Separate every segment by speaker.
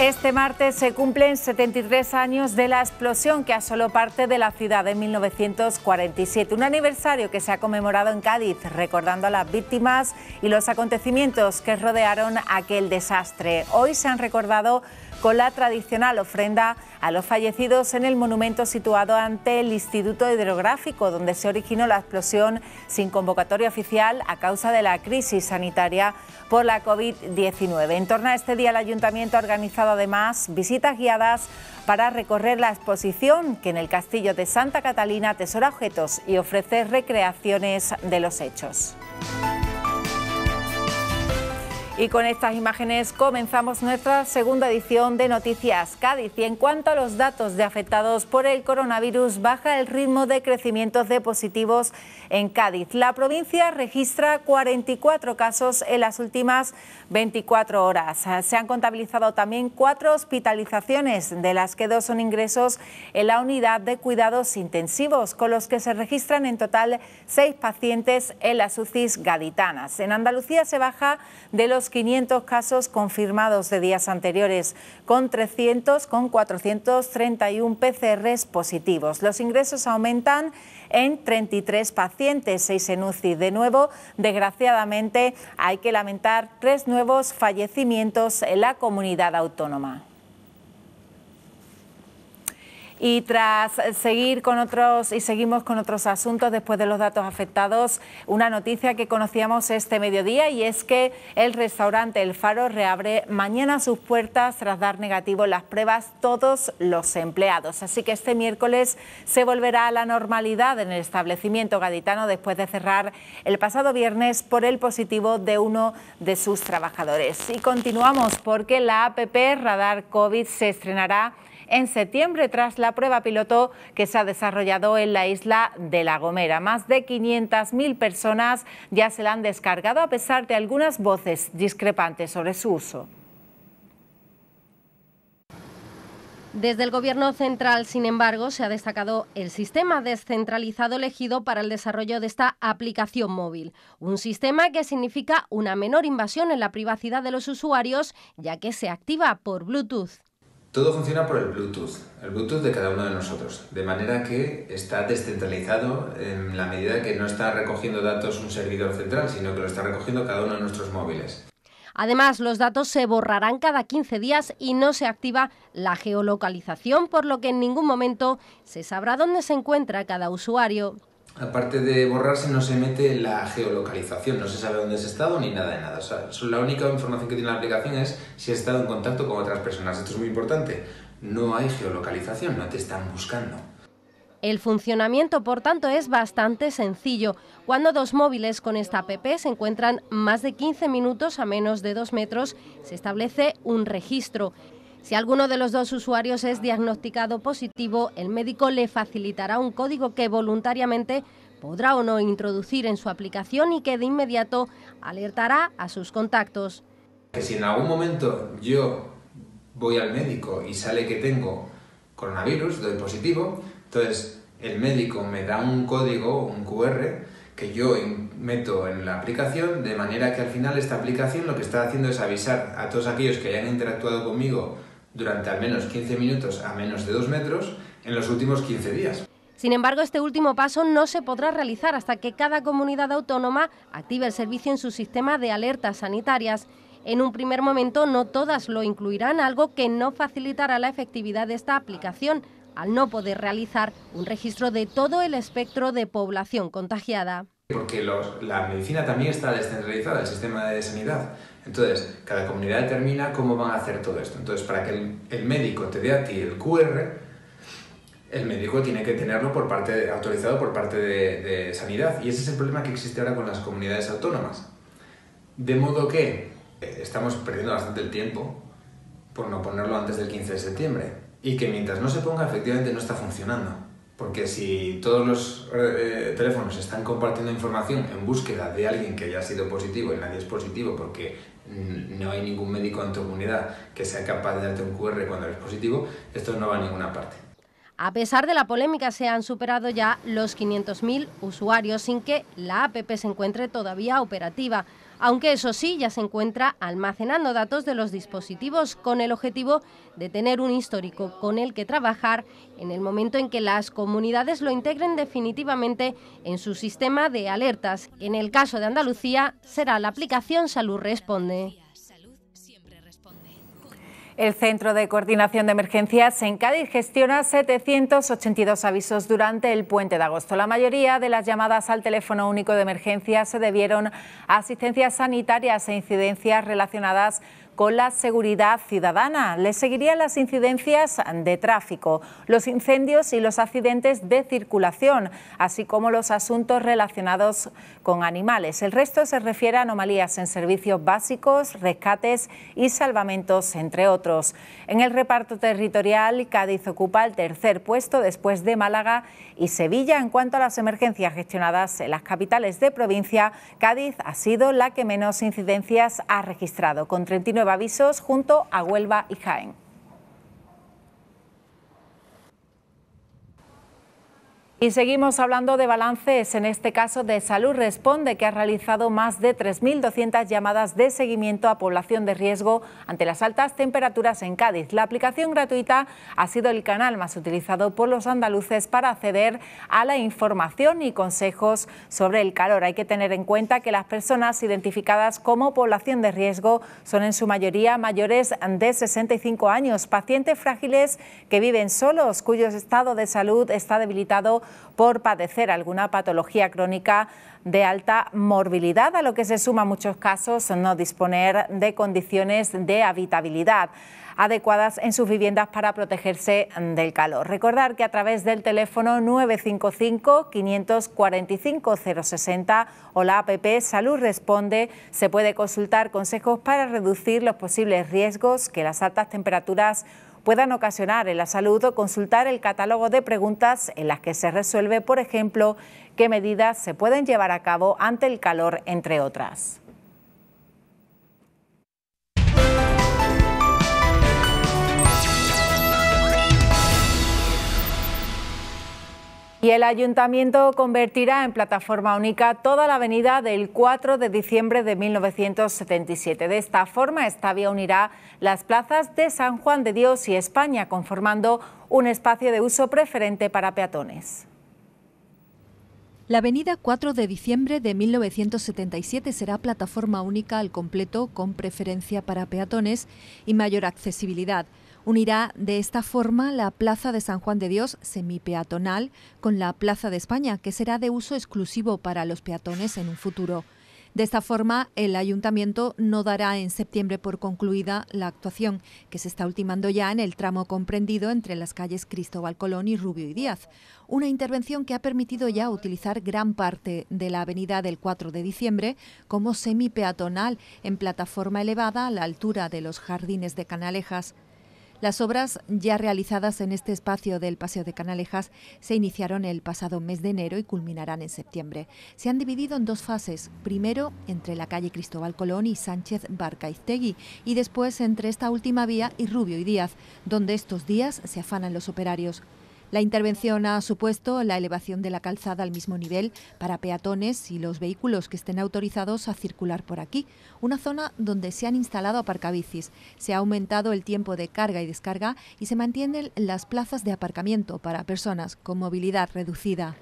Speaker 1: Este martes se cumplen 73 años de la explosión que asoló parte de la ciudad en 1947, un aniversario que se ha conmemorado en Cádiz, recordando a las víctimas y los acontecimientos que rodearon aquel desastre. Hoy se han recordado con la tradicional ofrenda a los fallecidos en el monumento situado ante el Instituto Hidrográfico, donde se originó la explosión sin convocatoria oficial a causa de la crisis sanitaria por la COVID-19. En torno a este día, el ayuntamiento ha organizado además visitas guiadas para recorrer la exposición que en el Castillo de Santa Catalina atesora objetos y ofrece recreaciones de los hechos. Y con estas imágenes comenzamos nuestra segunda edición de Noticias Cádiz. Y en cuanto a los datos de afectados por el coronavirus, baja el ritmo de crecimiento de positivos en Cádiz. La provincia registra 44 casos en las últimas 24 horas. Se han contabilizado también cuatro hospitalizaciones, de las que dos son ingresos en la unidad de cuidados intensivos, con los que se registran en total seis pacientes en las UCIs gaditanas. En Andalucía se baja de los 500 casos confirmados de días anteriores, con 300 con 431 PCRs positivos. Los ingresos aumentan en 33 pacientes, 6 en UCI. De nuevo, desgraciadamente, hay que lamentar tres nuevos fallecimientos en la comunidad autónoma. Y tras seguir con otros y seguimos con otros asuntos después de los datos afectados, una noticia que conocíamos este mediodía y es que el restaurante El Faro reabre mañana sus puertas tras dar negativo las pruebas todos los empleados. Así que este miércoles se volverá a la normalidad en el establecimiento gaditano después de cerrar el pasado viernes por el positivo de uno de sus trabajadores. Y continuamos porque la APP Radar COVID se estrenará en septiembre tras la prueba piloto que se ha desarrollado en la isla de La Gomera. Más de 500.000 personas ya se la han descargado a pesar de algunas voces discrepantes sobre su uso.
Speaker 2: Desde el Gobierno central, sin embargo, se ha destacado el sistema descentralizado elegido para el desarrollo de esta aplicación móvil. Un sistema que significa una menor invasión en la privacidad de los usuarios, ya que se activa por Bluetooth.
Speaker 3: Todo funciona por el Bluetooth, el Bluetooth de cada uno de nosotros, de manera que está descentralizado en la medida que no está recogiendo datos un servidor central, sino que lo está recogiendo cada uno de nuestros móviles.
Speaker 2: Además, los datos se borrarán cada 15 días y no se activa la geolocalización, por lo que en ningún momento se sabrá dónde se encuentra cada usuario
Speaker 3: aparte de borrarse, no se mete la geolocalización, no se sabe dónde has estado ni nada de nada. O sea, la única información que tiene la aplicación es si has estado en contacto con otras personas. Esto es muy importante. No hay geolocalización, no te están buscando.
Speaker 2: El funcionamiento, por tanto, es bastante sencillo. Cuando dos móviles con esta app se encuentran más de 15 minutos a menos de 2 metros, se establece un registro. Si alguno de los dos usuarios es diagnosticado positivo, el médico le facilitará un código que voluntariamente podrá o no introducir en su aplicación y que de inmediato alertará a sus contactos.
Speaker 3: si en algún momento yo voy al médico y sale que tengo coronavirus, doy positivo, entonces el médico me da un código, un QR, que yo meto en la aplicación, de manera que al final esta aplicación lo que está haciendo es avisar a todos aquellos que hayan interactuado conmigo durante al menos 15 minutos a menos de 2 metros en los últimos 15 días.
Speaker 2: Sin embargo, este último paso no se podrá realizar hasta que cada comunidad autónoma active el servicio en su sistema de alertas sanitarias. En un primer momento no todas lo incluirán, algo que no facilitará la efectividad de esta aplicación, al no poder realizar un registro de todo el espectro de población contagiada.
Speaker 3: Porque la medicina también está descentralizada, el sistema de sanidad. Entonces, cada comunidad determina cómo van a hacer todo esto. Entonces, para que el, médico te dé a ti el QR, el médico tiene que tenerlo por parte autorizado por parte de, de, sanidad. Y ese es el problema que existe ahora con las comunidades autónomas. De modo que eh, estamos perdiendo bastante el tiempo por no ponerlo antes del 15 de septiembre. Y que mientras no se ponga, efectivamente no está funcionando. Porque si todos los eh, teléfonos están compartiendo información en búsqueda de alguien que haya sido positivo y nadie es positivo porque no hay ningún médico en tu comunidad que sea capaz de darte un QR cuando eres positivo, esto no va a ninguna
Speaker 2: parte. A pesar de la polémica, se han superado ya los 500.000 usuarios sin que la APP se encuentre todavía operativa aunque eso sí ya se encuentra almacenando datos de los dispositivos con el objetivo de tener un histórico con el que trabajar en el momento en que las comunidades lo integren definitivamente en su sistema de alertas. En el caso de Andalucía será la aplicación Salud Responde.
Speaker 1: El Centro de Coordinación de Emergencias en Cádiz gestiona 782 avisos durante el puente de agosto. La mayoría de las llamadas al teléfono único de emergencia se debieron a asistencias sanitarias e incidencias relacionadas con la seguridad ciudadana. Le seguirían las incidencias de tráfico, los incendios y los accidentes de circulación, así como los asuntos relacionados con animales. El resto se refiere a anomalías en servicios básicos, rescates y salvamentos, entre otros. En el reparto territorial, Cádiz ocupa el tercer puesto después de Málaga y Sevilla. En cuanto a las emergencias gestionadas en las capitales de provincia, Cádiz ha sido la que menos incidencias ha registrado, con 39 Avisos junto a Huelva y Jaén. Y seguimos hablando de balances, en este caso de Salud Responde, que ha realizado más de 3.200 llamadas de seguimiento a población de riesgo ante las altas temperaturas en Cádiz. La aplicación gratuita ha sido el canal más utilizado por los andaluces para acceder a la información y consejos sobre el calor. Hay que tener en cuenta que las personas identificadas como población de riesgo son en su mayoría mayores de 65 años, pacientes frágiles que viven solos, cuyo estado de salud está debilitado por padecer alguna patología crónica de alta morbilidad, a lo que se suma muchos casos no disponer de condiciones de habitabilidad adecuadas en sus viviendas para protegerse del calor. Recordar que a través del teléfono 955-545-060 o la APP Salud Responde se puede consultar consejos para reducir los posibles riesgos que las altas temperaturas puedan ocasionar en la salud o consultar el catálogo de preguntas en las que se resuelve, por ejemplo, qué medidas se pueden llevar a cabo ante el calor, entre otras. Y el ayuntamiento convertirá en plataforma única toda la avenida del 4 de diciembre de 1977. De esta forma, esta vía unirá las plazas de San Juan de Dios y España, conformando un espacio de uso preferente para peatones.
Speaker 4: La avenida 4 de diciembre de 1977 será plataforma única al completo con preferencia para peatones y mayor accesibilidad. Unirá de esta forma la Plaza de San Juan de Dios semipeatonal con la Plaza de España, que será de uso exclusivo para los peatones en un futuro. De esta forma, el ayuntamiento no dará en septiembre por concluida la actuación, que se está ultimando ya en el tramo comprendido entre las calles Cristóbal Colón y Rubio y Díaz, una intervención que ha permitido ya utilizar gran parte de la avenida del 4 de diciembre como semipeatonal en plataforma elevada a la altura de los jardines de Canalejas. Las obras ya realizadas en este espacio del Paseo de Canalejas se iniciaron el pasado mes de enero y culminarán en septiembre. Se han dividido en dos fases, primero entre la calle Cristóbal Colón y Sánchez Barcaiztegui y después entre esta última vía y Rubio y Díaz, donde estos días se afanan los operarios. La intervención ha supuesto la elevación de la calzada al mismo nivel para peatones y los vehículos que estén autorizados a circular por aquí, una zona donde se han instalado aparcabicis. Se ha aumentado el tiempo de carga y descarga y se mantienen las plazas de aparcamiento para personas con movilidad reducida.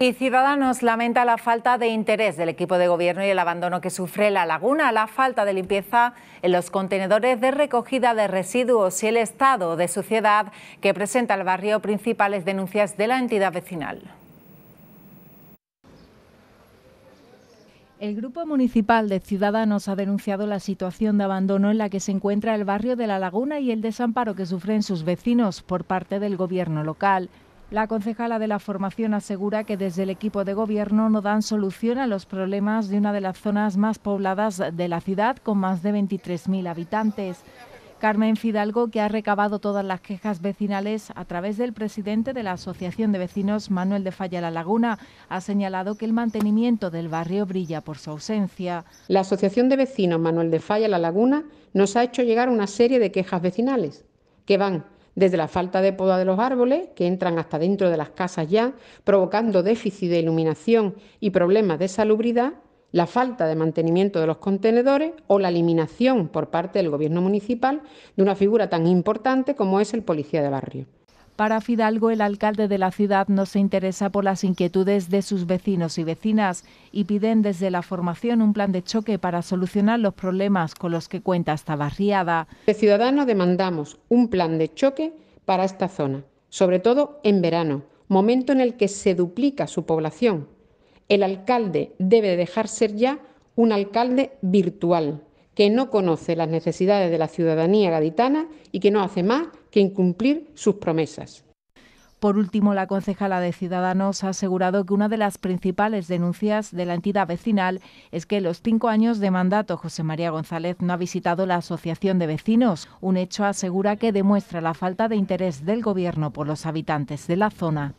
Speaker 1: Y Ciudadanos lamenta la falta de interés del equipo de gobierno y el abandono que sufre la laguna, la falta de limpieza en los contenedores de recogida de residuos y el estado de suciedad que presenta el barrio, principales denuncias de la entidad vecinal. El Grupo Municipal de Ciudadanos ha denunciado la situación de abandono en la que se encuentra el barrio de La Laguna y el desamparo que sufren sus vecinos por parte del gobierno local. La concejala de la formación asegura que desde el equipo de gobierno no dan solución a los problemas de una de las zonas más pobladas de la ciudad, con más de 23.000 habitantes. Carmen Fidalgo, que ha recabado todas las quejas vecinales a través del presidente de la Asociación de Vecinos, Manuel de Falla La Laguna, ha señalado que el mantenimiento del barrio brilla por su ausencia. La Asociación de Vecinos Manuel de Falla La Laguna nos ha hecho llegar una serie de quejas vecinales que van desde la falta de poda de los árboles, que entran hasta dentro de las casas ya, provocando déficit de iluminación y problemas de salubridad, la falta de mantenimiento de los contenedores o la eliminación por parte del Gobierno municipal de una figura tan importante como es el policía de barrio. Para Fidalgo, el alcalde de la ciudad no se interesa por las inquietudes de sus vecinos y vecinas y piden desde la formación un plan de choque para solucionar los problemas con los que cuenta esta barriada. De Ciudadanos demandamos un plan de choque para esta zona, sobre todo en verano, momento en el que se duplica su población. El alcalde debe dejar ser ya un alcalde virtual, que no conoce las necesidades de la ciudadanía gaditana y que no hace más que incumplir sus promesas. Por último, la concejala de Ciudadanos ha asegurado que una de las principales denuncias de la entidad vecinal es que en los cinco años de mandato José María González no ha visitado la Asociación de Vecinos, un hecho asegura que demuestra la falta de interés del Gobierno por los habitantes de la zona.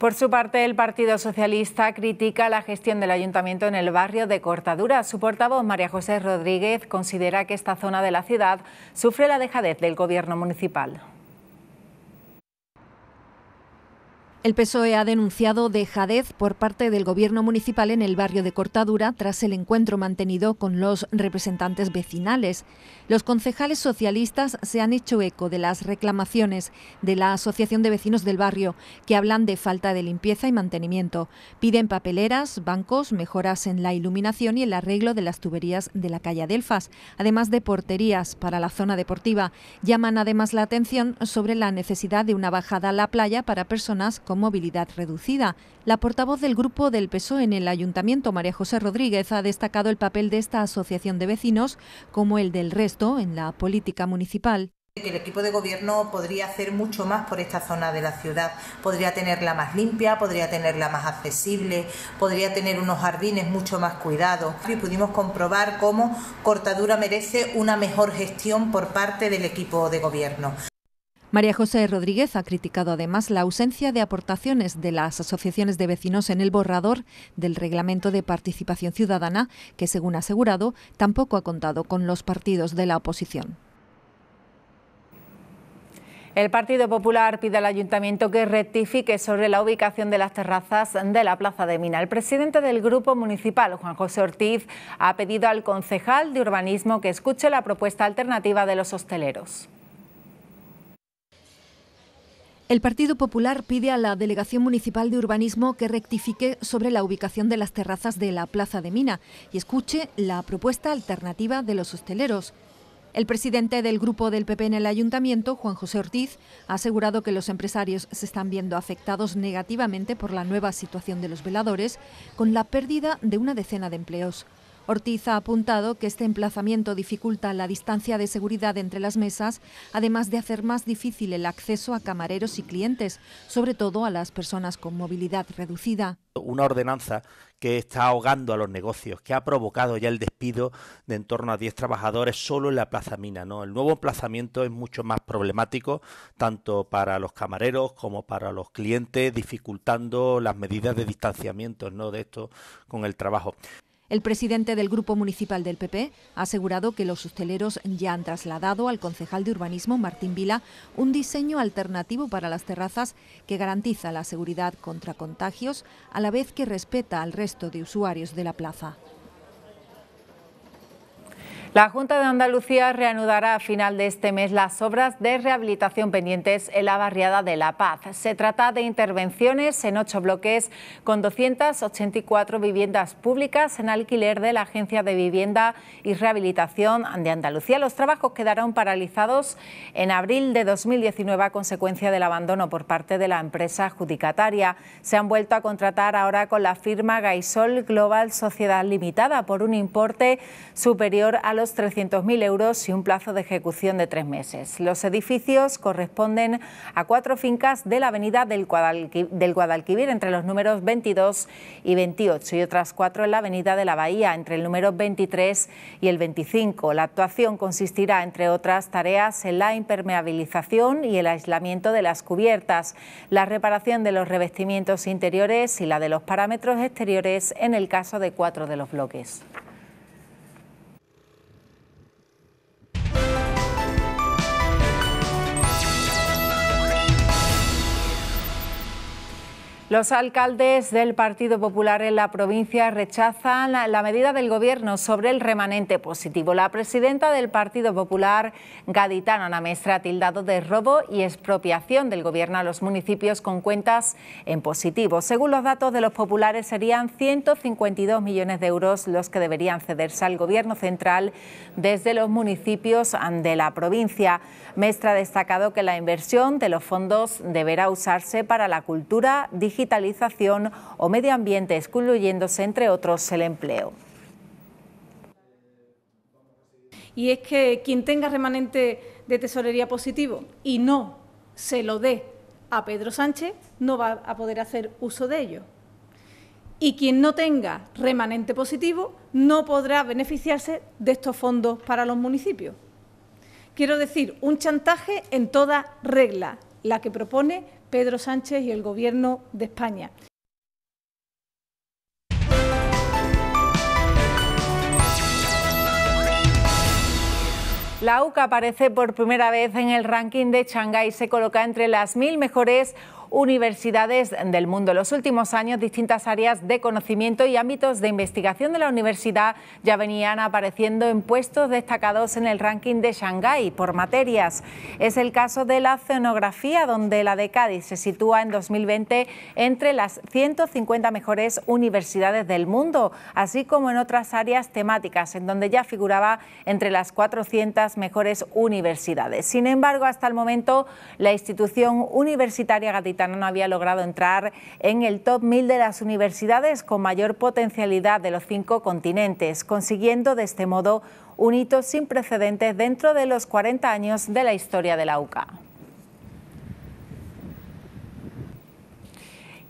Speaker 1: Por su parte, el Partido Socialista critica la gestión del ayuntamiento en el barrio de Cortadura. Su portavoz, María José Rodríguez, considera que esta zona de la ciudad sufre la dejadez del gobierno municipal.
Speaker 4: El PSOE ha denunciado dejadez por parte del gobierno municipal en el barrio de Cortadura tras el encuentro mantenido con los representantes vecinales. Los concejales socialistas se han hecho eco de las reclamaciones de la Asociación de Vecinos del Barrio, que hablan de falta de limpieza y mantenimiento. Piden papeleras, bancos, mejoras en la iluminación y el arreglo de las tuberías de la calle Adelfas, además de porterías para la zona deportiva. Llaman además la atención sobre la necesidad de una bajada a la playa para personas con con movilidad reducida. La portavoz del grupo del PSOE en el Ayuntamiento, María José Rodríguez, ha destacado el papel de esta asociación de vecinos, como el del resto, en la política
Speaker 1: municipal el equipo de gobierno podría hacer mucho más por esta zona de la ciudad. Podría tenerla más limpia, podría tenerla más accesible, podría tener unos jardines mucho más cuidados. Y pudimos comprobar cómo Cortadura merece una mejor gestión por parte del equipo de gobierno.
Speaker 4: María José Rodríguez ha criticado además la ausencia de aportaciones de las asociaciones de vecinos en el borrador del reglamento de participación ciudadana, que según ha asegurado, tampoco ha contado con los partidos de la oposición.
Speaker 1: El Partido Popular pide al Ayuntamiento que rectifique sobre la ubicación de las terrazas de la Plaza de Mina. El presidente del Grupo Municipal, Juan José Ortiz, ha pedido al concejal de urbanismo que escuche la propuesta alternativa de los hosteleros.
Speaker 4: El Partido Popular pide a la Delegación Municipal de Urbanismo que rectifique sobre la ubicación de las terrazas de la Plaza de Mina y escuche la propuesta alternativa de los hosteleros. El presidente del grupo del PP en el ayuntamiento, Juan José Ortiz, ha asegurado que los empresarios se están viendo afectados negativamente por la nueva situación de los veladores, con la pérdida de una decena de empleos. Ortiz ha apuntado que este emplazamiento dificulta la distancia de seguridad entre las mesas, además de hacer más difícil el acceso a camareros y clientes, sobre todo a las personas con movilidad reducida. Una ordenanza que está ahogando a los negocios, que ha provocado ya el despido de en torno a 10 trabajadores solo en la Plaza Mina. ¿no? El nuevo emplazamiento es mucho más problemático, tanto para los camareros como para los clientes, dificultando las medidas de distanciamiento ¿no? de esto con el trabajo. El presidente del Grupo Municipal del PP ha asegurado que los hosteleros ya han trasladado al concejal de urbanismo, Martín Vila, un diseño alternativo para las terrazas que garantiza la seguridad contra contagios, a la vez que respeta al resto de usuarios de la plaza.
Speaker 1: La Junta de Andalucía reanudará a final de este mes las obras de rehabilitación pendientes en la barriada de La Paz. Se trata de intervenciones en ocho bloques con 284 viviendas públicas en alquiler de la Agencia de Vivienda y Rehabilitación de Andalucía. Los trabajos quedaron paralizados en abril de 2019 a consecuencia del abandono por parte de la empresa adjudicataria. Se han vuelto a contratar ahora con la firma Gaisol Global Sociedad Limitada por un importe superior a 300.000 euros y un plazo de ejecución de tres meses. Los edificios corresponden a cuatro fincas de la avenida del, Guadalquivir, del Guadalquivir entre los números 22 y 28 y otras cuatro en la avenida de la Bahía entre el número 23 y el 25. La actuación consistirá, entre otras tareas, en la impermeabilización y el aislamiento de las cubiertas, la reparación de los revestimientos interiores y la de los parámetros exteriores en el caso de cuatro de los bloques. Los alcaldes del Partido Popular en la provincia rechazan la medida del Gobierno sobre el remanente positivo. La presidenta del Partido Popular, Gaditana Namestra, ha tildado de robo y expropiación del Gobierno a los municipios con cuentas en positivo. Según los datos de los populares, serían 152 millones de euros los que deberían cederse al Gobierno central desde los municipios de la provincia. Mestra ha destacado que la inversión de los fondos deberá usarse para la cultura digital digitalización o medio ambiente, excluyéndose, entre otros, el empleo. Y es que quien tenga remanente de tesorería positivo y no se lo dé a Pedro Sánchez, no va a poder hacer uso de ello. Y quien no tenga remanente positivo no podrá beneficiarse de estos fondos para los municipios. Quiero decir, un chantaje en toda regla, la que propone Pedro Sánchez y el Gobierno de España. La UCA aparece por primera vez en el ranking de Shanghái. Se coloca entre las mil mejores universidades del mundo. En los últimos años, distintas áreas de conocimiento y ámbitos de investigación de la universidad ya venían apareciendo en puestos destacados en el ranking de Shanghái por materias. Es el caso de la oceanografía, donde la de Cádiz se sitúa en 2020 entre las 150 mejores universidades del mundo, así como en otras áreas temáticas, en donde ya figuraba entre las 400 mejores universidades. Sin embargo, hasta el momento, la institución universitaria gaditana no había logrado entrar en el top 1000 de las universidades con mayor potencialidad de los cinco continentes, consiguiendo de este modo un hito sin precedentes dentro de los 40 años de la historia de la UCA.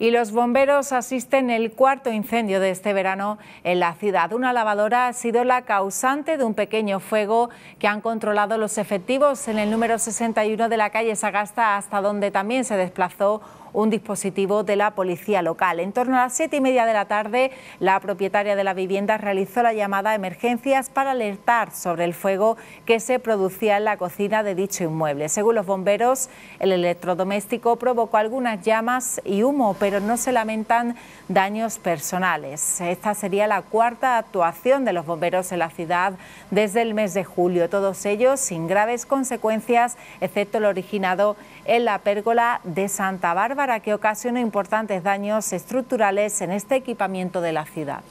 Speaker 1: y los bomberos asisten el cuarto incendio de este verano en la ciudad. Una lavadora ha sido la causante de un pequeño fuego que han controlado los efectivos en el número 61 de la calle Sagasta, hasta donde también se desplazó un dispositivo de la policía local. En torno a las siete y media de la tarde, la propietaria de la vivienda realizó la llamada a emergencias para alertar sobre el fuego que se producía en la cocina de dicho inmueble. Según los bomberos, el electrodoméstico provocó algunas llamas y humo, pero no se lamentan daños personales. Esta sería la cuarta actuación de los bomberos en la ciudad desde el mes de julio, todos ellos sin graves consecuencias, excepto el originado en la pérgola de Santa Bárbara, que ocasiona importantes daños estructurales en este equipamiento de la ciudad.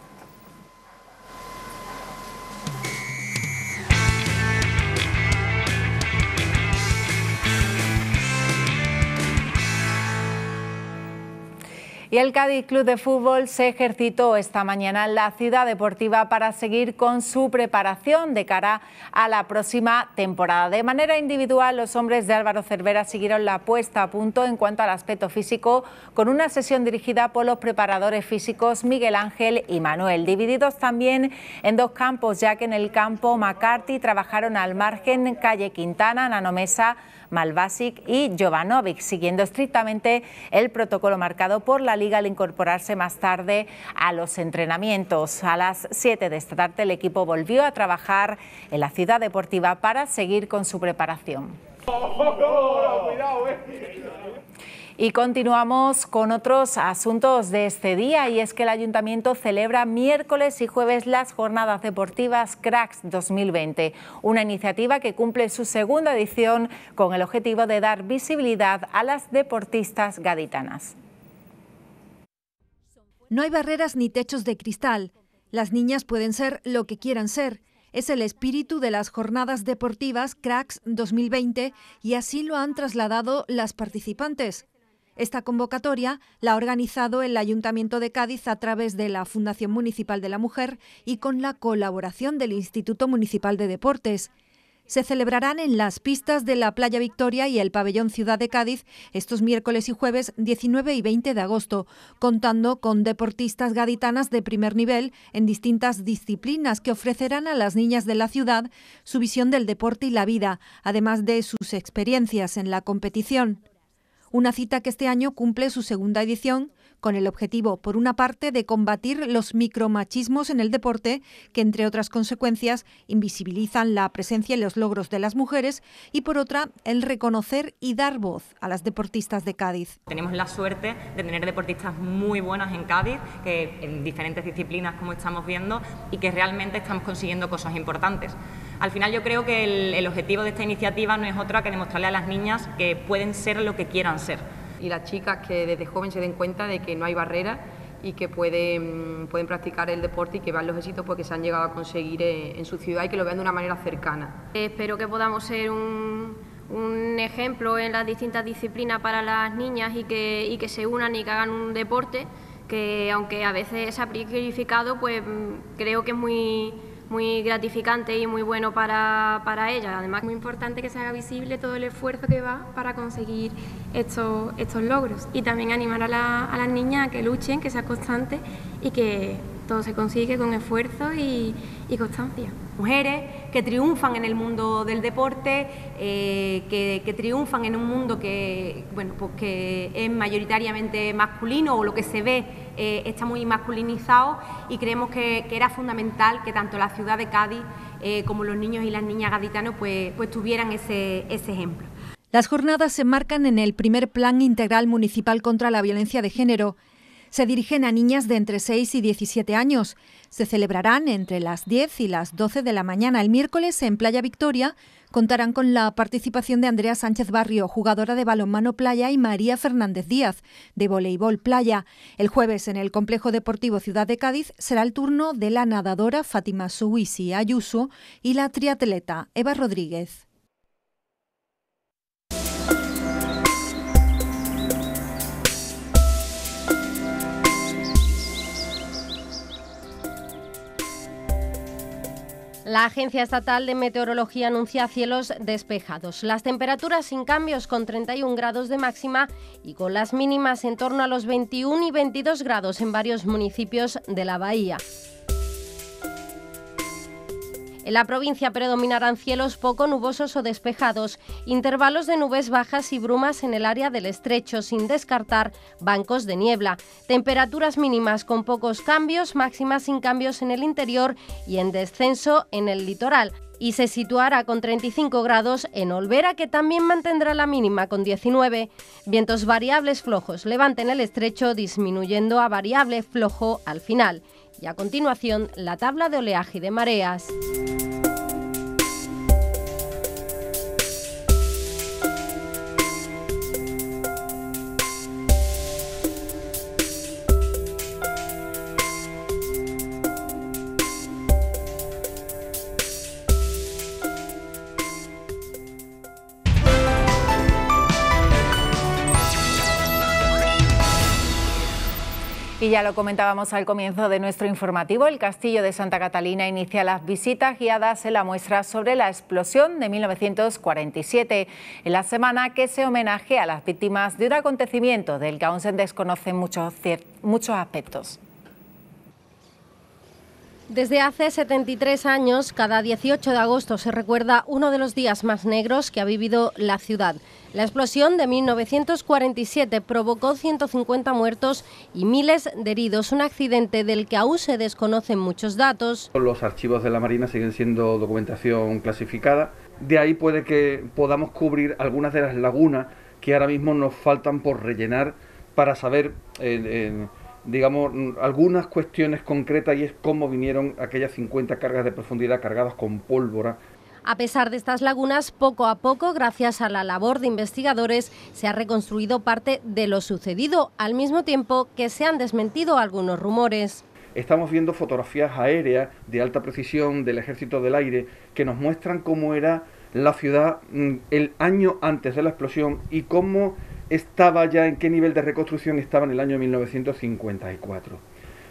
Speaker 1: Y el Cádiz Club de Fútbol se ejercitó esta mañana en la ciudad deportiva para seguir con su preparación de cara a la próxima temporada. De manera individual, los hombres de Álvaro Cervera siguieron la puesta a punto en cuanto al aspecto físico con una sesión dirigida por los preparadores físicos Miguel Ángel y Manuel, divididos también en dos campos, ya que en el campo McCarthy trabajaron al margen Calle Quintana, Nanomesa, Malvasic y Jovanovic, siguiendo estrictamente el protocolo marcado por la liga al incorporarse más tarde a los entrenamientos. A las 7 de esta tarde el equipo volvió a trabajar en la ciudad deportiva para seguir con su preparación. Eh. Y continuamos con otros asuntos de este día y es que el ayuntamiento celebra miércoles y jueves las jornadas deportivas Cracks 2020, una iniciativa que cumple su segunda edición con el objetivo de dar visibilidad a las deportistas gaditanas.
Speaker 4: No hay barreras ni techos de cristal. Las niñas pueden ser lo que quieran ser. Es el espíritu de las jornadas deportivas Cracks 2020 y así lo han trasladado las participantes. Esta convocatoria la ha organizado el Ayuntamiento de Cádiz a través de la Fundación Municipal de la Mujer y con la colaboración del Instituto Municipal de Deportes. Se celebrarán en las pistas de la Playa Victoria y el Pabellón Ciudad de Cádiz estos miércoles y jueves 19 y 20 de agosto, contando con deportistas gaditanas de primer nivel en distintas disciplinas que ofrecerán a las niñas de la ciudad su visión del deporte y la vida, además de sus experiencias en la competición una cita que este año cumple su segunda edición con el objetivo, por una parte, de combatir los micromachismos en el deporte, que entre otras consecuencias invisibilizan la presencia y los logros de las mujeres, y por otra, el reconocer y dar voz a las deportistas de Cádiz.
Speaker 1: Tenemos la suerte de tener deportistas muy buenas en Cádiz, que en diferentes disciplinas, como estamos viendo, y que realmente estamos consiguiendo cosas importantes. Al final yo creo que el, el objetivo de esta iniciativa no es otra que demostrarle a las niñas que pueden ser lo que quieran ser
Speaker 2: y las chicas que desde joven se den cuenta de que no hay barreras y que pueden, pueden practicar el deporte y que vean los éxitos porque se han llegado a conseguir eh, en, su ciudad y que lo vean de una manera cercana. Espero que podamos ser un, ejemplo en las distintas disciplinas para las niñas y que, que se unan y que hagan un deporte que aunque a veces se ha priorificado, pues mm, creo que es muy muy gratificante y muy bueno para, para ella. Además, es muy importante que se haga visible todo el esfuerzo que va para conseguir estos, estos logros y también animar a, las niñas a que luchen, que sea constante... y que todo se consigue con esfuerzo y, constancia. Mujeres que triunfan en el mundo del deporte, eh, que, triunfan en un mundo que, bueno, pues que es mayoritariamente masculino o lo que se ve eh, está muy masculinizado y creemos que, era fundamental que tanto la ciudad de Cádiz eh, como los niños y las niñas gaditanos pues, pues, tuvieran ese, ese
Speaker 4: ejemplo. Las jornadas se marcan en el primer Plan Integral Municipal contra la Violencia de Género. Se dirigen a niñas de entre 6 y 17 años. Se celebrarán entre las 10 y las 12 de la mañana el miércoles en Playa Victoria, contarán con la participación de Andrea Sánchez Barrio, jugadora de balonmano playa, y María Fernández Díaz, de voleibol playa. El jueves, en el Complejo Deportivo Ciudad de Cádiz, será el turno de la nadadora Fátima Suisi Ayuso y la triatleta Eva Rodríguez.
Speaker 2: La Agencia Estatal de Meteorología anuncia cielos despejados. Las temperaturas sin cambios con 31 grados de máxima y con las mínimas en torno a los 21 y 22 grados en varios municipios de la bahía. En la provincia predominarán cielos poco nubosos o despejados, intervalos de nubes bajas y brumas en el área del estrecho, sin descartar bancos de niebla. Temperaturas mínimas con pocos cambios, máximas sin cambios en el interior y en descenso en el litoral y se situará con 35 grados en Olvera, que también mantendrá la mínima con 19. Vientos variables flojos levanten el estrecho, disminuyendo a variable flojo al final. Y a continuación, la tabla de oleaje y de mareas.
Speaker 1: Y ya lo comentábamos al comienzo de nuestro informativo, el Castillo de Santa Catalina inicia las visitas guiadas en la muestra sobre la explosión de 1947, en la semana que se homenajea a las víctimas de un acontecimiento del que aún se desconocen muchos, muchos aspectos.
Speaker 2: Desde hace 73 años, cada 18 de agosto se recuerda uno de los días más negros que ha vivido la ciudad. La explosión de 1947 provocó 150 muertos y miles de heridos, un accidente del que aún se desconocen muchos datos.
Speaker 4: Los
Speaker 5: archivos de la Marina siguen siendo documentación clasificada. De ahí puede que podamos cubrir algunas de las lagunas que ahora mismo nos faltan por rellenar para saber... Eh, eh, digamos, algunas cuestiones concretas y es cómo vinieron aquellas 50 cargas de profundidad cargadas con pólvora.
Speaker 2: A pesar de estas lagunas, poco a poco, gracias a la labor de investigadores, se ha reconstruido parte de lo sucedido, al mismo tiempo que se han desmentido algunos rumores.
Speaker 5: Estamos viendo fotografías aéreas de alta precisión del Ejército del Aire que nos muestran cómo era la ciudad mm, el año antes de la explosión y cómo estaba ya, en qué nivel de reconstrucción estaba en el año 1954.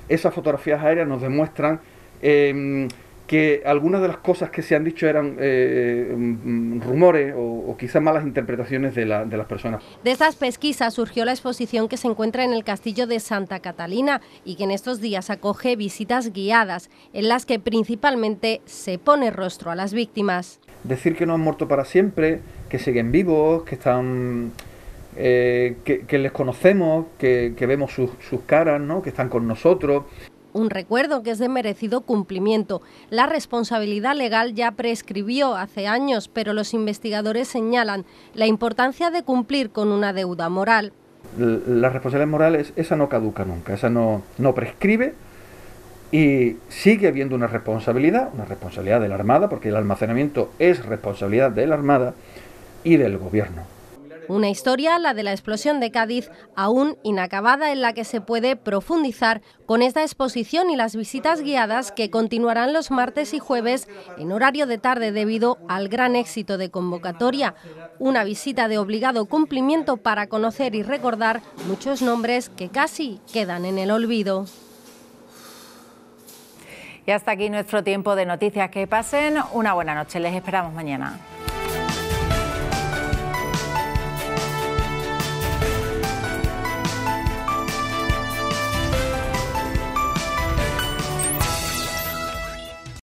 Speaker 5: Esas fotografías aéreas nos demuestran em, que algunas de las cosas que se han dicho eran eh, mm, rumores o, quizás malas interpretaciones de, de, las personas.
Speaker 2: De esas pesquisas surgió la exposición que se encuentra en el Castillo de Santa Catalina y que en estos días acoge visitas guiadas, en las que principalmente se pone rostro a las víctimas.
Speaker 5: Decir que no han muerto para siempre, que siguen vivos, que están eh, que, les conocemos, que, vemos sus, caras, ¿no? que están con nosotros.
Speaker 2: Un recuerdo que es de merecido cumplimiento. La responsabilidad legal ya prescribió hace años, pero los investigadores señalan la importancia de cumplir con una deuda moral.
Speaker 5: La responsabilidad moral, esa no caduca nunca, esa no, no prescribe y sigue habiendo una responsabilidad, una responsabilidad de la Armada, porque el almacenamiento es responsabilidad de la Armada y del gobierno.
Speaker 2: Una historia, la de la explosión de Cádiz, aún inacabada, en la que se puede profundizar con esta exposición y las visitas guiadas que continuarán los martes y jueves en horario de tarde debido al gran éxito de convocatoria. Una visita de obligado cumplimiento para conocer y recordar muchos nombres que
Speaker 1: casi quedan en el olvido. Y hasta aquí nuestro tiempo de noticias. Que pasen una buena noche. Les esperamos mañana.